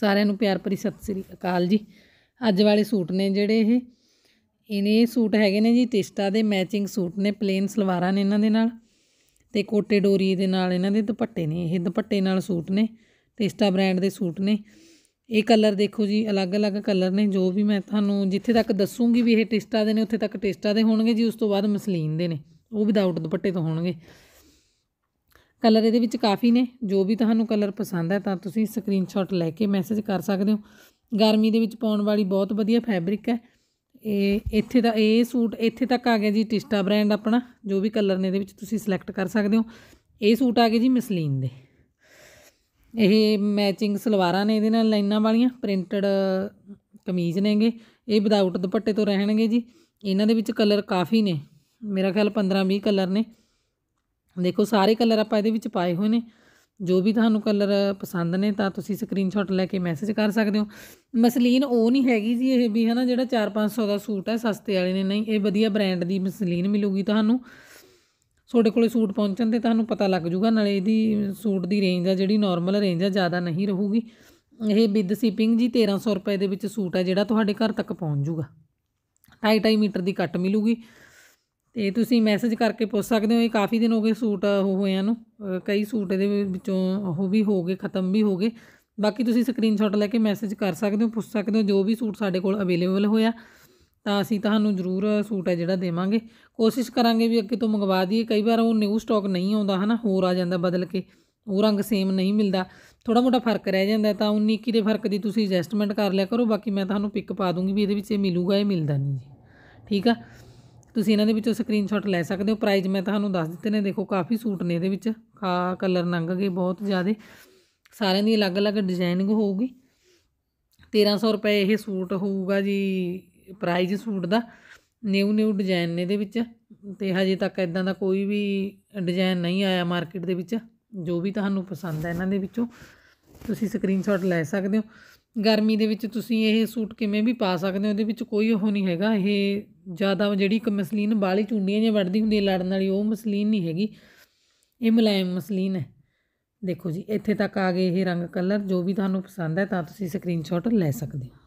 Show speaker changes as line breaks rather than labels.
ਸਾਰਿਆਂ ਨੂੰ ਪਿਆਰ ਭਰੀ ਸਤਿ ਸ੍ਰੀ ਅਕਾਲ ਜੀ ਅੱਜ ਵਾਲੇ ਸੂਟ ਨੇ ਜਿਹੜੇ ਇਹ ਇਹਨੇ ਸੂਟ ਹੈਗੇ ਨੇ ਜੀ ਟਿਸਟਾ ਦੇ ਮੈਚਿੰਗ ਸੂਟ ਨੇ ਪਲੇਨ ਸਲਵਾਰਾਂ ਨੇ ਇਹਨਾਂ ਦੇ ਨਾਲ ਤੇ ਕੋਟੇ ਡੋਰੀ ਦੇ ਨਾਲ ਇਹਨਾਂ ਦੇ ਦੁਪੱਟੇ ਨੇ ਇਹ ਦੁਪੱਟੇ ਨਾਲ ਸੂਟ ਨੇ ਟਿਸਟਾ ਬ੍ਰਾਂਡ ਦੇ ਸੂਟ ਨੇ ਇਹ ਕਲਰ ਦੇਖੋ ਜੀ ਅਲੱਗ-ਅਲੱਗ ਕਲਰ ਨੇ ਜੋ ਵੀ ਮੈਂ ਤੁਹਾਨੂੰ ਜਿੱਥੇ ਤੱਕ ਦੱਸੂਗੀ ਵੀ ਇਹ ਟਿਸਟਾ ਦੇ ਨੇ ਉੱਥੇ ਤੱਕ ਟਿਸਟਾ ਦੇ ਹੋਣਗੇ ਜੀ ਉਸ ਤੋਂ ਬਾਅਦ ਮਸਲੀਨ ਦੇ ਨੇ ਉਹ ਵਿਦਆਊਟ ਦੁਪੱਟੇ ਤੋਂ ਹੋਣਗੇ ਕਲਰ ਇਹਦੇ ਵਿੱਚ ਕਾਫੀ ਨੇ ਜੋ ਵੀ ਤੁਹਾਨੂੰ ਕਲਰ ਪਸੰਦ ਹੈ ਤਾਂ ਤੁਸੀਂ ਸਕਰੀਨਸ਼ਾਟ ਲੈ ਕੇ ਮੈਸੇਜ ਕਰ ਸਕਦੇ ਹੋ ਗਰਮੀ ਦੇ ਵਿੱਚ ਪਾਉਣ ਵਾਲੀ ਬਹੁਤ ਵਧੀਆ ਫੈਬਰਿਕ ਹੈ ਇਹ ਇੱਥੇ ਦਾ ਇਹ ਸੂਟ ਇੱਥੇ ਤੱਕ ਆ ਗਿਆ ਜੀ ਟਿਸਟਾ ਬ੍ਰਾਂਡ ਆਪਣਾ ਜੋ ਵੀ ਕਲਰ ਨੇ ਇਹਦੇ ਵਿੱਚ ਤੁਸੀਂ ਸਿਲੈਕਟ ਕਰ ਸਕਦੇ ਹੋ ਇਹ ਸੂਟ ਆ ਗਿਆ ਜੀ ਮਸਲੀਨ ਦੇ ਇਹ ਮੈਚਿੰਗ ਸਲਵਾਰਾਂ ਨੇ ਇਹਦੇ ਨਾਲ ਲਾਈਨਾਂ ਵਾਲੀਆਂ ਪ੍ਰਿੰਟਡ ਕਮੀਜ਼ ਨੇਗੇ ਇਹ ਵਿਦਆਊਟ ਦੁਪੱਟੇ ਤੋਂ ਰਹਿਣਗੇ ਜੀ ਇਹਨਾਂ ਦੇ ਵਿੱਚ ਕਲਰ ਕਾਫੀ ਨੇ ਮੇਰਾ ਖਿਆਲ 15 20 ਕਲਰ ਨੇ ਦੇਖੋ ਸਾਰੇ ਕਲਰ ਆਪਾਂ ਇਹਦੇ ਵਿੱਚ ਪਾਏ ਹੋਏ ਨੇ ਜੋ ਵੀ ਤੁਹਾਨੂੰ ਕਲਰ ਪਸੰਦ ਨੇ ਤਾਂ ਤੁਸੀਂ ਸਕਰੀਨਸ਼ਾਟ ਲੈ ਕੇ ਮੈਸੇਜ ਕਰ ਸਕਦੇ ਹੋ ਮਸਲੀਨ ਉਹ ਨਹੀਂ ਹੈਗੀ ਜੀ ਇਹ ਵੀ ਹਨਾ ਜਿਹੜਾ 4-500 ਦਾ ਸੂਟ ਹੈ ਸਸਤੇ ਵਾਲੇ ਨੇ ਨਹੀਂ ਇਹ ਵਧੀਆ ਬ੍ਰਾਂਡ ਦੀ ਮਸਲੀਨ ਮਿਲੂਗੀ ਤੁਹਾਨੂੰ ਤੁਹਾਡੇ ਕੋਲੇ ਸੂਟ ਪਹੁੰਚਣ ਤੇ ਤੁਹਾਨੂੰ ਪਤਾ ਲੱਗ ਜੂਗਾ ਨਾਲੇ ਇਹਦੀ ਸੂਟ ਦੀ ਰੇਂਜ ਆ ਜਿਹੜੀ ਨਾਰਮਲ ਰੇਂਜ ਆ ਜ਼ਿਆਦਾ ਨਹੀਂ ਰਹੂਗੀ ਇਹ ਵਿਦ ਸ਼ਿਪਿੰਗ ਜੀ 1300 ਰੁਪਏ ਦੇ ਵਿੱਚ ਸੂਟ ਆ ਜਿਹੜਾ ਤੁਹਾਡੇ ਘਰ ਤੱਕ ਪਹੁੰਚ ਜੂਗਾ 2.5 ਮੀਟਰ ਦੀ ਕੱਟ ਮਿਲੂਗੀ ਤੇ ਤੁਸੀਂ ਮੈਸੇਜ ਕਰਕੇ ਪੁੱਛ ਸਕਦੇ ਹੋ ਇਹ ਕਾਫੀ ਦਿਨ ਹੋ ਗਏ ਸੂਟ ਉਹ ਹੋਇਆਂ ਨੂੰ ਕਈ ਸੂਟ ਇਹਦੇ ਵਿੱਚੋਂ ਉਹ ਵੀ ਹੋ ਗਏ ਖਤਮ ਵੀ ਹੋ ਗਏ ਬਾਕੀ ਤੁਸੀਂ ਸਕਰੀਨਸ਼ਾਟ ਲੈ ਕੇ ਮੈਸੇਜ ਕਰ ਸਕਦੇ ਹੋ ਪੁੱਛ ਸਕਦੇ ਹੋ ਜੋ ਵੀ ਸੂਟ ਸਾਡੇ ਕੋਲ ਅਵੇਲੇਬਲ ਹੋਇਆ ਤਾਂ ਅਸੀਂ ਤੁਹਾਨੂੰ ਜ਼ਰੂਰ ਸੂਟ ਹੈ ਜਿਹੜਾ ਦੇਵਾਂਗੇ ਕੋਸ਼ਿਸ਼ ਕਰਾਂਗੇ ਵੀ ਅੱਗੇ ਤੋਂ ਮੰਗਵਾ ਦਈਏ ਕਈ ਵਾਰ ਉਹ ਨਿਊ ਸਟਾਕ ਨਹੀਂ ਆਉਂਦਾ ਹਨਾ ਹੋਰ ਆ ਜਾਂਦਾ ਬਦਲ ਕੇ ਉਹ ਰੰਗ ਸੇਮ ਨਹੀਂ ਮਿਲਦਾ ਥੋੜਾ ਮੋਟਾ ਫਰਕ ਰਹਿ ਜਾਂਦਾ ਤਾਂ 19 ਦੇ ਫਰਕ ਦੀ ਤੁਸੀਂ ਐਡਜਸਟਮੈਂਟ ਕਰ ਲਿਆ ਕਰੋ ਬਾਕੀ ਮੈਂ ਤੁਹਾਨੂੰ ਪਿਕ ਪਾ ਦੂੰਗੀ ਵੀ ਇਹਦੇ ਵਿੱਚ ਇਹ ਮਿਲੂਗਾ ਇਹ ਮਿਲਦਾ ਨਹੀਂ ਜੀ ਠੀਕ ਆ ਤੁਸੀਂ ਇਹਨਾਂ ਦੇ ਵਿੱਚੋਂ ਸਕਰੀਨਸ਼ਾਟ ਲੈ ਸਕਦੇ ਹੋ ਪ੍ਰਾਈਜ਼ ਮੈਂ ਤੁਹਾਨੂੰ ਦੱਸ ਦਿੱਤੇ ਨੇ ਦੇਖੋ ਕਾਫੀ ਸੂਟ ਨੇ ਇਹਦੇ ਵਿੱਚ ਆ ਕਲਰ ਲੰਘ ਗਏ ਬਹੁਤ ਜ਼ਿਆਦੇ ਸਾਰਿਆਂ ਦੀ ਅਲੱਗ-ਅਲੱਗ ਡਿਜ਼ਾਈਨਿੰਗ ਹੋਊਗੀ 1300 ਰੁਪਏ ਇਹ ਸੂਟ ਹੋਊਗਾ ਜੀ ਪ੍ਰਾਈਜ਼ ਸੂਟ ਦਾ ਨਿਊ ਨਿਊ ਡਿਜ਼ਾਈਨ ਨੇ ਇਹਦੇ ਵਿੱਚ ਤੇ ਹਜੇ ਤੱਕ ਇਦਾਂ ਦਾ ਕੋਈ ਵੀ ਡਿਜ਼ਾਈਨ ਨਹੀਂ ਆਇਆ ਮਾਰਕੀਟ ਦੇ ਵਿੱਚ ਜੋ ਵੀ ਤੁਹਾਨੂੰ ਪਸੰਦ ਹੈ ਇਹਨਾਂ ਦੇ ਵਿੱਚੋਂ ਤੁਸੀਂ ਸਕਰੀਨਸ਼ਾਟ ਲੈ ਸਕਦੇ ਹੋ ਗਰਮੀ ਦੇ ਵਿੱਚ ਤੁਸੀਂ ਇਹ ਸੂਟ ਕਿਵੇਂ ਵੀ ਪਾ ਸਕਦੇ ਹੋ ਇਹਦੇ ਵਿੱਚ ਕੋਈ ਉਹ ਨਹੀਂ ਹੈਗਾ ਇਹ ਜ਼ਿਆਦਾ ਜਿਹੜੀ ਕਿ ਮਸਲੀਨ ਬਾਲੀ ਚੁੰਡੀਆਂ ਜੇ ਵੱਢਦੀ ਹੁੰਦੀ ਹੈ ਲੜਨ ਵਾਲੀ ਉਹ ਮਸਲੀਨ ਨਹੀਂ ਹੈਗੀ ਇਹ ਮੁਲਾਇਮ ਮਸਲੀਨ ਹੈ ਦੇਖੋ ਜੀ ਇੱਥੇ ਤੱਕ ਆ ਗਏ ਇਹ ਰੰਗ ਕਲਰ ਜੋ ਵੀ ਤੁਹਾਨੂੰ ਪਸੰਦ ਹੈ ਤਾਂ ਤੁਸੀਂ ਸਕਰੀਨਸ਼ਾਟ ਲੈ ਸਕਦੇ ਹੋ